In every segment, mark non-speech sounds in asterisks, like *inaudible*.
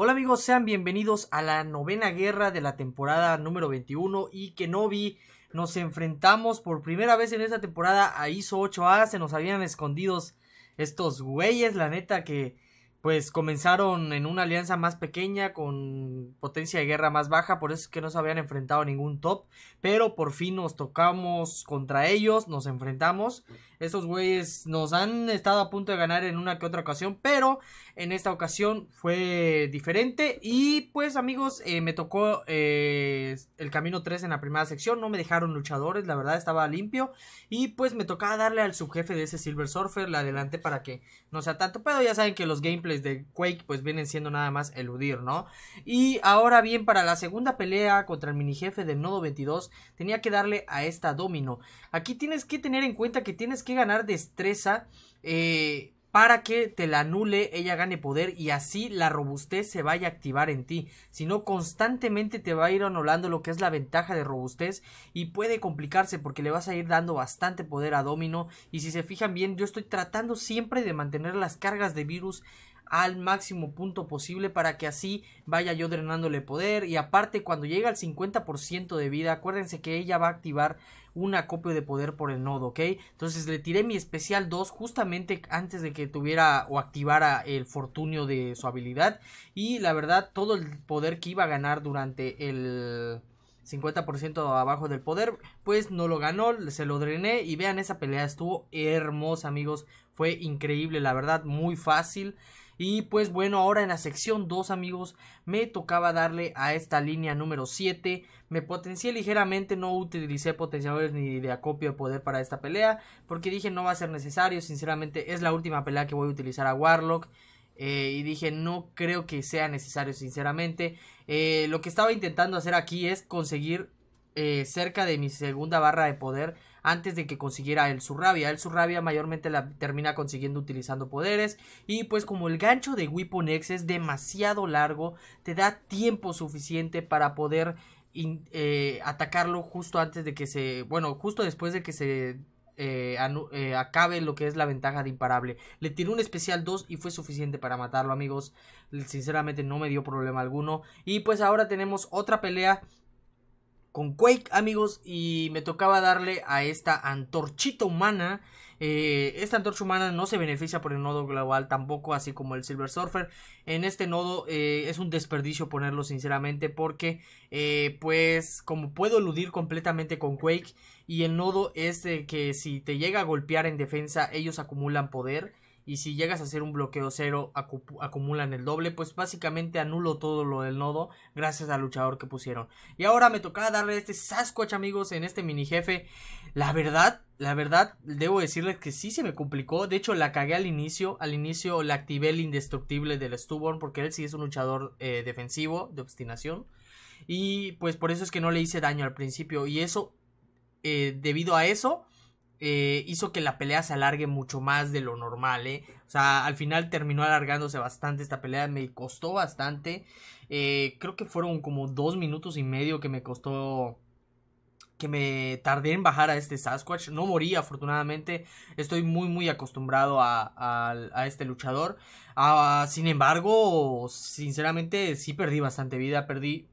Hola amigos, sean bienvenidos a la novena guerra de la temporada número 21 y que vi Nos enfrentamos por primera vez en esta temporada a ISO 8A. Se nos habían escondidos estos güeyes, la neta que pues comenzaron en una alianza más pequeña con potencia de guerra más baja, por eso es que no se habían enfrentado a ningún top, pero por fin nos tocamos contra ellos, nos enfrentamos, esos güeyes nos han estado a punto de ganar en una que otra ocasión, pero en esta ocasión fue diferente. Y pues amigos, eh, me tocó eh, el camino 3 en la primera sección, no me dejaron luchadores, la verdad estaba limpio. Y pues me tocaba darle al subjefe de ese Silver Surfer, la adelante para que no sea tanto Pero Ya saben que los gameplays de Quake pues vienen siendo nada más eludir, ¿no? Y ahora bien, para la segunda pelea contra el mini jefe del nodo 22, tenía que darle a esta domino. Aquí tienes que tener en cuenta que tienes que que ganar destreza eh, para que te la anule, ella gane poder y así la robustez se vaya a activar en ti. Si no, constantemente te va a ir anulando lo que es la ventaja de robustez y puede complicarse porque le vas a ir dando bastante poder a Domino. Y si se fijan bien, yo estoy tratando siempre de mantener las cargas de virus al máximo punto posible para que así vaya yo drenándole poder y aparte cuando llega al 50% de vida acuérdense que ella va a activar un acopio de poder por el nodo, ¿ok? Entonces le tiré mi especial 2 justamente antes de que tuviera o activara el fortunio de su habilidad. Y la verdad, todo el poder que iba a ganar durante el 50% abajo del poder, pues no lo ganó, se lo drené. Y vean, esa pelea estuvo hermosa, amigos. Fue increíble, la verdad, muy fácil. Y pues bueno, ahora en la sección 2 amigos, me tocaba darle a esta línea número 7. Me potencié ligeramente, no utilicé potenciadores ni de acopio de poder para esta pelea. Porque dije no va a ser necesario, sinceramente es la última pelea que voy a utilizar a Warlock. Eh, y dije no creo que sea necesario sinceramente eh, lo que estaba intentando hacer aquí es conseguir eh, cerca de mi segunda barra de poder antes de que consiguiera el Surrabia. El Surrabia mayormente la termina consiguiendo utilizando poderes y pues como el gancho de Weapon X es demasiado largo, te da tiempo suficiente para poder eh, atacarlo justo antes de que se, bueno, justo después de que se eh, eh, acabe lo que es la ventaja de imparable. Le tiró un especial 2 y fue suficiente para matarlo, amigos. Sinceramente no me dio problema alguno. Y pues ahora tenemos otra pelea con Quake, amigos, y me tocaba darle a esta antorchita humana. Eh, esta antorcha humana no se beneficia por el nodo global tampoco, así como el Silver Surfer. En este nodo eh, es un desperdicio ponerlo sinceramente porque, eh, pues, como puedo eludir completamente con Quake y el nodo es que si te llega a golpear en defensa, ellos acumulan poder y si llegas a hacer un bloqueo cero acumulan el doble, pues básicamente anulo todo lo del nodo gracias al luchador que pusieron. Y ahora me tocaba darle este Sasquatch amigos en este mini jefe. La verdad, la verdad, debo decirles que sí se me complicó. De hecho, la cagué al inicio. Al inicio la activé el indestructible del Stuborn porque él sí es un luchador eh, defensivo, de obstinación. Y pues por eso es que no le hice daño al principio. Y eso, eh, debido a eso eh, hizo que la pelea se alargue mucho más de lo normal, ¿eh? O sea, al final terminó alargándose bastante esta pelea, me costó bastante. Eh, creo que fueron como dos minutos y medio que me costó... Que me tardé en bajar a este Sasquatch. No morí, afortunadamente. Estoy muy, muy acostumbrado a, este luchador. Ah, sin embargo, sinceramente, sí perdí bastante vida. Perdí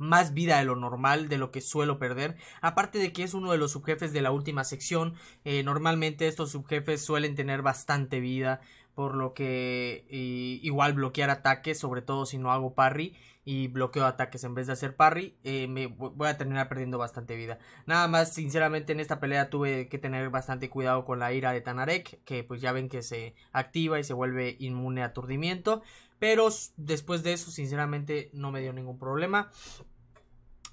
más vida de lo normal, de lo que suelo perder. Aparte de que es uno de los subjefes de la última sección, eh, normalmente estos subjefes suelen tener bastante vida, por lo que eh, igual bloquear ataques, sobre todo si no hago parry y bloqueo ataques en vez de hacer parry, eh, me voy a terminar perdiendo bastante vida. Nada más, sinceramente, en esta pelea tuve que tener bastante cuidado con la ira de Tanarek, que pues ya ven que se activa y se vuelve inmune a aturdimiento. Pero después de eso, sinceramente, no me dio ningún problema.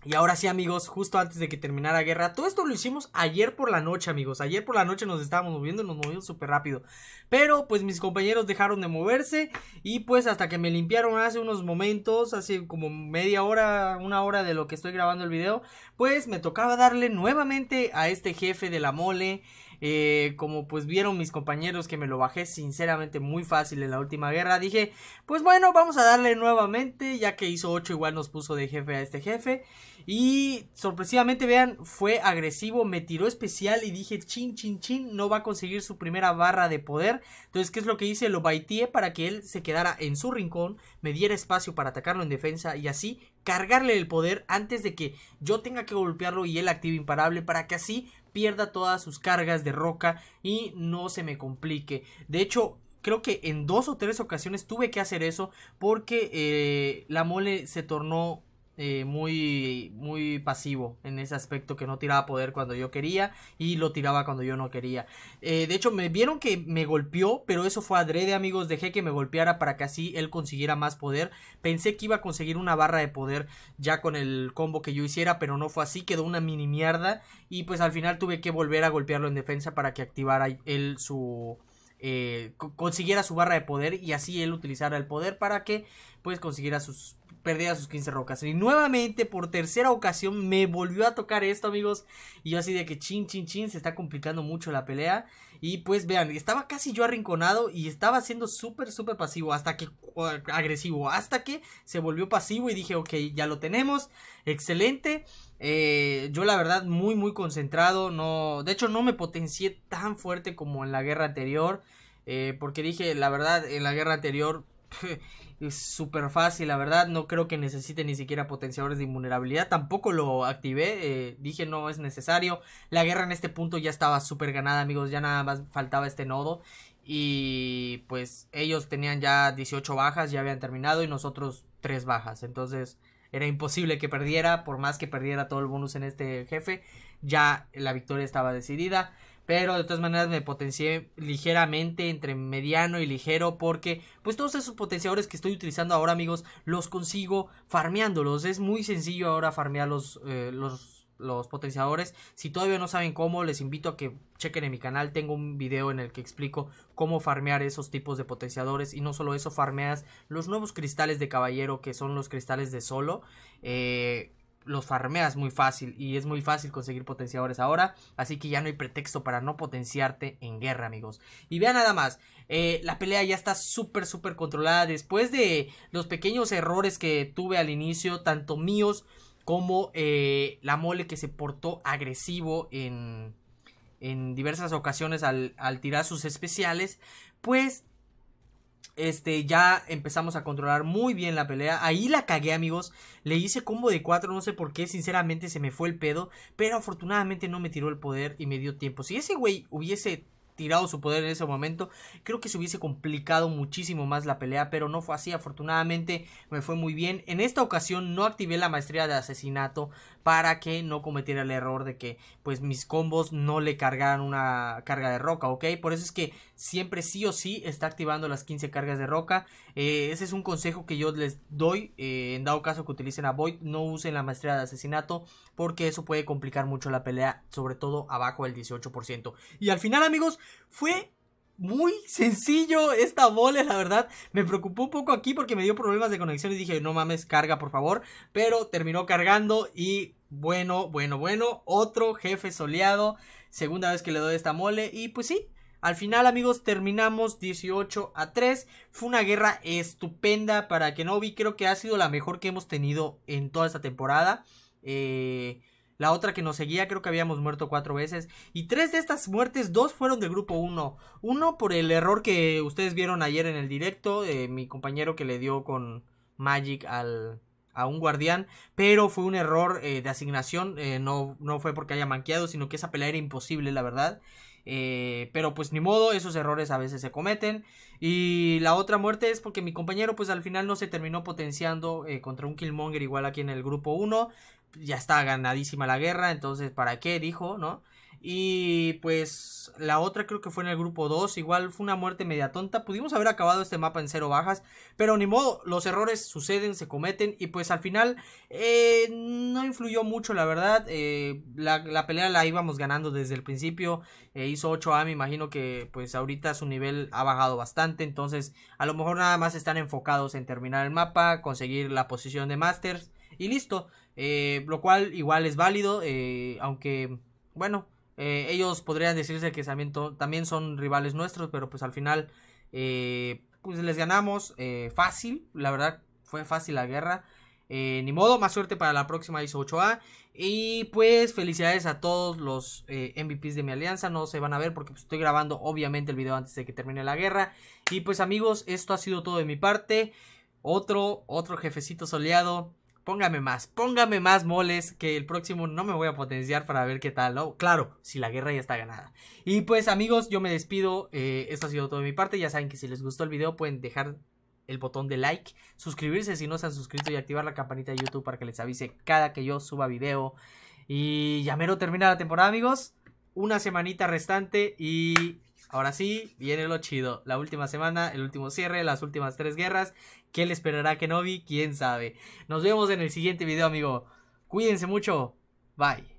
Y ahora sí, amigos, justo antes de que terminara guerra, todo esto lo hicimos ayer por la noche, amigos. Ayer por la noche nos estábamos moviendo, nos movimos súper rápido. Pero pues mis compañeros dejaron de moverse y pues hasta que me limpiaron hace unos momentos, hace como media hora, una hora de lo que estoy grabando el video, pues me tocaba darle nuevamente a este jefe de la mole. Eh, como pues vieron mis compañeros que me lo bajé sinceramente muy fácil en la última guerra, dije, pues bueno, vamos a darle nuevamente, ya que hizo 8 igual nos puso de jefe a este jefe. Y sorpresivamente, vean, fue agresivo, me tiró especial y dije, chin, chin, chin, no va a conseguir su primera barra de poder. Entonces, ¿qué es lo que hice? Lo baiteé para que él se quedara en su rincón, me diera espacio para atacarlo en defensa y así cargarle el poder antes de que yo tenga que golpearlo y él active imparable para que así pierda todas sus cargas de roca y no se me complique. De hecho, creo que en dos o tres ocasiones tuve que hacer eso porque eh, la mole se tornó eh, muy, muy pasivo en ese aspecto que no tiraba poder cuando yo quería y lo tiraba cuando yo no quería. Eh, de hecho, me vieron que me golpeó, pero eso fue adrede, amigos. Dejé que me golpeara para que así él consiguiera más poder. Pensé que iba a conseguir una barra de poder ya con el combo que yo hiciera, pero no fue así. Quedó una mini mierda y pues al final tuve que volver a golpearlo en defensa para que activara él su eh, consiguiera su barra de poder y así él utilizara el poder para que pues consiguiera sus perdiera sus 15 rocas y nuevamente por tercera ocasión me volvió a tocar esto amigos y yo así de que chin chin chin se está complicando mucho la pelea y pues vean, estaba casi yo arrinconado y estaba siendo súper, súper pasivo, hasta que agresivo, hasta que se volvió pasivo y dije, ok, ya lo tenemos, excelente. Eh, yo la verdad muy, muy concentrado, no, de hecho no me potencié tan fuerte como en la guerra anterior, eh, porque dije, la verdad, en la guerra anterior... *laughs* Es súper fácil, la verdad. No creo que necesite ni siquiera potenciadores de invulnerabilidad. Tampoco lo activé. Eh, dije no es necesario. La guerra en este punto ya estaba súper ganada, amigos. Ya nada más faltaba este nodo. Y pues ellos tenían ya 18 bajas, ya habían terminado. Y nosotros 3 bajas. Entonces era imposible que perdiera. Por más que perdiera todo el bonus en este jefe. Ya la victoria estaba decidida. Pero de todas maneras me potencié ligeramente entre mediano y ligero porque pues todos esos potenciadores que estoy utilizando ahora amigos los consigo farmeándolos. Es muy sencillo ahora farmear eh, los, los, potenciadores. Si todavía no saben cómo les invito a que chequen en mi canal. Tengo un video en el que explico cómo farmear esos tipos de potenciadores. Y no solo eso, farmeas los nuevos cristales de caballero que son los cristales de solo. Eh, los farmeas muy fácil y es muy fácil conseguir potenciadores ahora, así que ya no hay pretexto para no potenciarte en guerra, amigos. Y vean nada más, eh, la pelea ya está súper, súper controlada después de los pequeños errores que tuve al inicio, tanto míos como eh, la mole que se portó agresivo en, en diversas ocasiones al tirar sus especiales, pues este, ya empezamos a controlar muy bien la pelea. Ahí la cagué, amigos. Le hice combo de 4, no sé por qué. Sinceramente se me fue el pedo. Pero afortunadamente no me tiró el poder y me dio tiempo. Si ese güey hubiese tirado su poder en ese momento, creo que se hubiese complicado muchísimo más la pelea, pero no fue así, afortunadamente me fue muy bien. En esta ocasión no activé la maestría de asesinato para que no cometiera el error de que pues mis combos no le cargaran una carga de roca, ¿ok? Por eso es que siempre sí o sí está activando las 15 cargas de roca. Eh, ese es un consejo que yo les doy. Eh, en dado caso que utilicen a Void, no usen la maestría de asesinato porque eso puede complicar mucho la pelea, sobre todo abajo del 18%. Y al final, amigos, fue muy sencillo esta mole, la verdad. Me preocupó un poco aquí porque me dio problemas de conexión y dije, no mames, carga por favor. Pero terminó cargando y bueno, bueno, bueno, otro jefe soleado. Segunda vez que le doy esta mole y pues sí, al final, amigos, terminamos 18 a 3. Fue una guerra estupenda para que no vi Creo que ha sido la mejor que hemos tenido en toda esta temporada. Eh, la otra que nos seguía, creo que habíamos muerto cuatro veces. Y tres de estas muertes, dos fueron del grupo 1. Uno por el error que ustedes vieron ayer en el directo. Eh, mi compañero que le dio con Magic al, a un guardián, pero fue un error eh, de asignación, no, no fue porque haya manqueado, sino que esa pelea era imposible, la verdad. Eh, pero pues ni modo, esos errores a veces se cometen. Y la otra muerte es porque mi compañero pues al final no se terminó potenciando eh, contra un Killmonger igual aquí en el grupo 1. Ya está ganadísima la guerra, entonces ¿para qué? Dijo, ¿no? Y pues la otra creo que fue en el grupo 2. Igual fue una muerte media tonta. Pudimos haber acabado este mapa en cero bajas. Pero ni modo, los errores suceden, se cometen. Y pues al final eh, no influyó mucho, la verdad. Eh, la, pelea la íbamos ganando desde el principio. Eh, hizo 8A, me imagino que pues ahorita su nivel ha bajado bastante. Entonces a lo mejor nada más están enfocados en terminar el mapa, conseguir la posición de Masters. Y listo. lo cual igual es válido. aunque, bueno eh, ellos podrían decirse que también, también, son rivales nuestros, pero pues al final eh, pues les ganamos eh, fácil, la verdad fue fácil la guerra. ni modo, más suerte para la próxima ISO 8A. Y pues felicidades a todos los MVPs de mi alianza. No se van a ver porque pues, estoy grabando obviamente el video antes de que termine la guerra. Y pues amigos, esto ha sido todo de mi parte. Otro, otro jefecito soleado. Póngame más, póngame más moles que el próximo no me voy a potenciar para ver qué tal, Claro, si la guerra ya está ganada. Y pues amigos, yo me despido. Eh, esto ha sido todo de mi parte. Ya saben que si les gustó el video pueden dejar el botón de like, suscribirse si no se han suscrito y activar la campanita de YouTube para que les avise cada que yo suba video. Y ya mero termina la temporada, amigos. Una semanita restante y Ahora sí, viene lo chido. La última semana, el último cierre, las últimas tres guerras. ¿Qué le esperará Kenobi? ¿Quién sabe? Nos vemos en el siguiente video, amigo. Cuídense mucho. Bye.